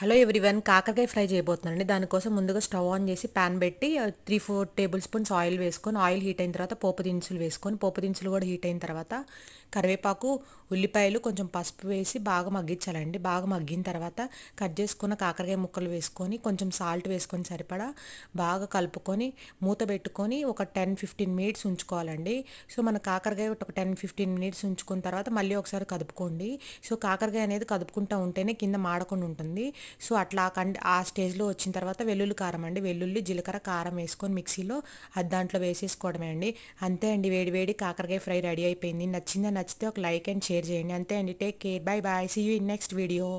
hello one కాకరకాయ fry చేయబోతున్నానండి దానికోసం ముందుగా స్టవ్ ఆన్ చేసి ప్యాన్ పెట్టి three four tablespoons oil వేసుకొని ఆయిల్ హీట్ అయిన తర్వాత పోపు దినుసులు వేసుకొని పోపు దినుసులు కూడా హీట్ అయిన తర్వాత కరివేపాకు ఉల్లిపాయలు కొంచెం పసుపు వేసి బాగా మగ్గించాలండి బాగా మగ్గిన తర్వాత కట్ చేసుకున్న కాకరకాయ ముక్కలు వేసుకొని కొంచెం సాల్ట్ వేసుకొని సరిపడా బాగా కలుపుకొని మూత పెట్టుకొని ఒక టెన్ ఫిఫ్టీన్ మినిట్స్ ఉంచుకోవాలండి సో మన కాకరకాయ ఒక టెన్ ఫిఫ్టీన్ మినిట్స్ ఉంచుకున్న తర్వాత మళ్ళీ ఒకసారి కదుపుకోండి సో కాకరకాయ అనేది కదుపుకుంటూ ఉంటేనే కింద మాడకుండా ఉంటుంది సో అట్లా ఆ స్టేజ్లో వచ్చిన తర్వాత వెల్లుల్లి కారం అండి వెల్లుల్లి జీలకర్ర కారం వేసుకొని మిక్సీలో అది దాంట్లో వేసేసుకోవడమే అండి అంతే అండి వేడి వేడి కాకరకాయ ఫ్రై రెడీ అయిపోయింది నచ్చిందా నచ్చితే ఒక లైక్ అండ్ షేర్ చేయండి అంతే అండి take care bye bye see you in next video